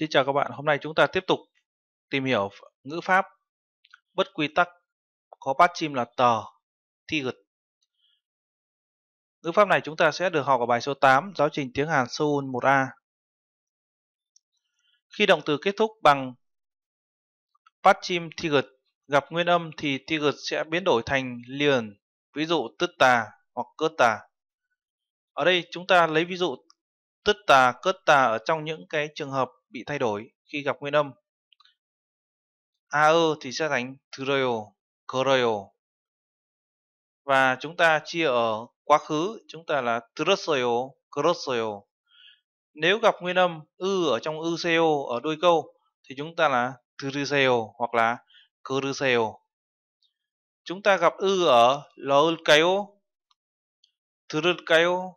Xin chào các bạn, hôm nay chúng ta tiếp tục tìm hiểu ngữ pháp bất quy tắc có bát chim là tờ, tiget. Ngữ pháp này chúng ta sẽ được học ở bài số 8 giáo trình tiếng Hàn Seoul 1A. Khi động từ kết thúc bằng bát chim tiget gặp nguyên âm thì tiget sẽ biến đổi thành liền, ví dụ tức tà hoặc cớt tà. Ở đây chúng ta lấy ví dụ tức tà, cớt tà ở trong những cái trường hợp bị thay đổi khi gặp nguyên âm. AE thì sẽ thành treo, creo. Và chúng ta chia ở quá khứ chúng ta là treo, creo. Nếu gặp nguyên âm ư ở trong uco ở đôi câu thì chúng ta là treo hoặc là creo. Chúng ta gặp ư ở lol keo, treo,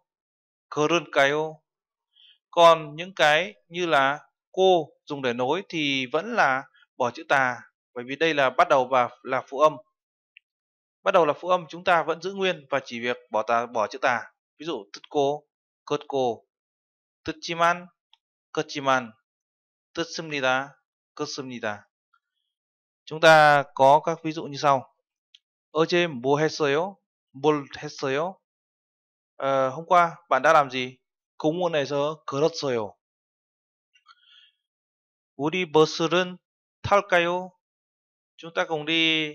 Còn những cái như là cô dùng để nối thì vẫn là bỏ chữ tà bởi vì đây là bắt đầu và là phụ âm bắt đầu là phụ âm chúng ta vẫn giữ nguyên và chỉ việc bỏ tà bỏ chữ tà ví dụ tất cô cớt cô tất chim ăn cớt chim ăn tất xâm ni ta cớt xâm ni ta chúng ta có các ví dụ như sau ở trên bố hết sớyo bố hết sớyo ờ, hôm qua bạn đã làm gì cúng muôn này sớ cớt sớyo 우리 버스는 탈까요? chúng ta cùng đi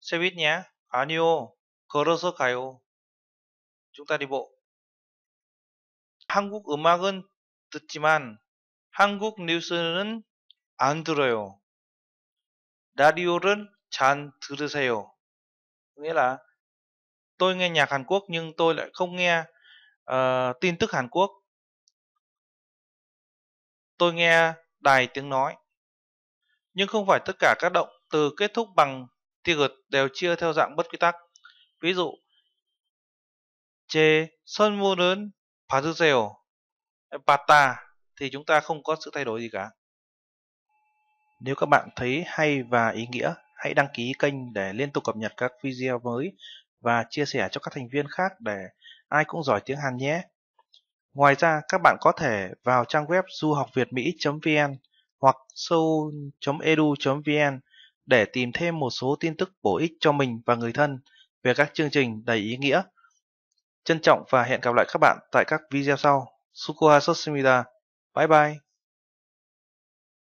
xe buýt nhé. 아니요. 걸어서 가요. chúng ta đi bộ. 한국 음악은 듣지만 한국 뉴스는 안 들어요. 라디오를 잘 들으세요. nghĩa là tôi nghe nhạc Hàn Quốc nhưng tôi lại không nghe uh, tin tức Hàn Quốc. Tôi nghe đài tiếng nói. Nhưng không phải tất cả các động từ kết thúc bằng tigert đều chia theo dạng bất quy tắc. Ví dụ, chê, sơn mô lớn, phá dư dèo, pata thì chúng ta không có sự thay đổi gì cả. Nếu các bạn thấy hay và ý nghĩa, hãy đăng ký kênh để liên tục cập nhật các video mới và chia sẻ cho các thành viên khác để ai cũng giỏi tiếng Hàn nhé. Ngoài ra, các bạn có thể vào trang web duhocvietmy vn hoặc seoul.edu.vn để tìm thêm một số tin tức bổ ích cho mình và người thân về các chương trình đầy ý nghĩa. Trân trọng và hẹn gặp lại các bạn tại các video sau. Sukuha Sosmida. Bye bye!